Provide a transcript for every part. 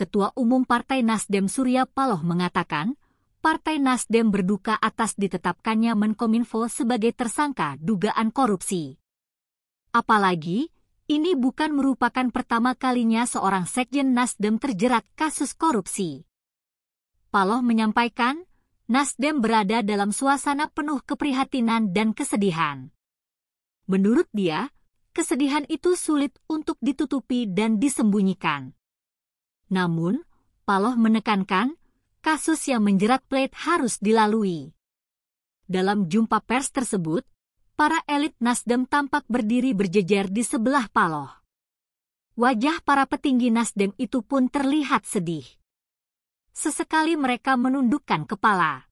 Ketua Umum Partai Nasdem Surya Paloh mengatakan, Partai Nasdem berduka atas ditetapkannya Menkominfo sebagai tersangka dugaan korupsi. Apalagi, ini bukan merupakan pertama kalinya seorang sekjen Nasdem terjerat kasus korupsi. Paloh menyampaikan, Nasdem berada dalam suasana penuh keprihatinan dan kesedihan. Menurut dia, kesedihan itu sulit untuk ditutupi dan disembunyikan. Namun, Paloh menekankan, kasus yang menjerat Plate harus dilalui. Dalam jumpa pers tersebut, para elit Nasdem tampak berdiri berjejer di sebelah Paloh. Wajah para petinggi Nasdem itu pun terlihat sedih. Sesekali mereka menundukkan kepala.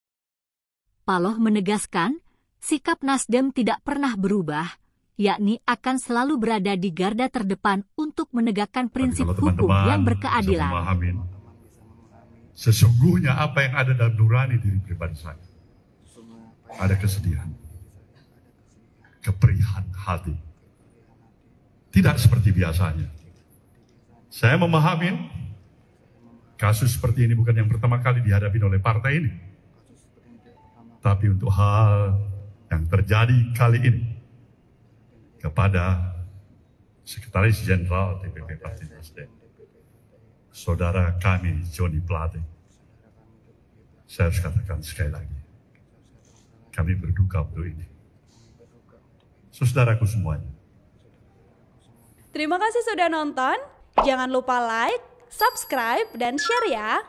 Paloh menegaskan, sikap Nasdem tidak pernah berubah, yakni akan selalu berada di garda terdepan untuk menegakkan prinsip teman -teman hukum yang berkeadilan. Sesungguhnya apa yang ada dalam nurani diri pribadi saya, ada kesedihan, keperihan hati. Tidak seperti biasanya. Saya memahami kasus seperti ini bukan yang pertama kali dihadapi oleh partai ini. Tapi untuk hal yang terjadi kali ini, kepada Sekretaris Jenderal DPP Partai Nasdem, saudara kami Joni Plate. Saya harus katakan sekali lagi, kami berduka untuk ini. Saudaraku semuanya. Terima kasih sudah nonton. Jangan lupa like, subscribe, dan share ya.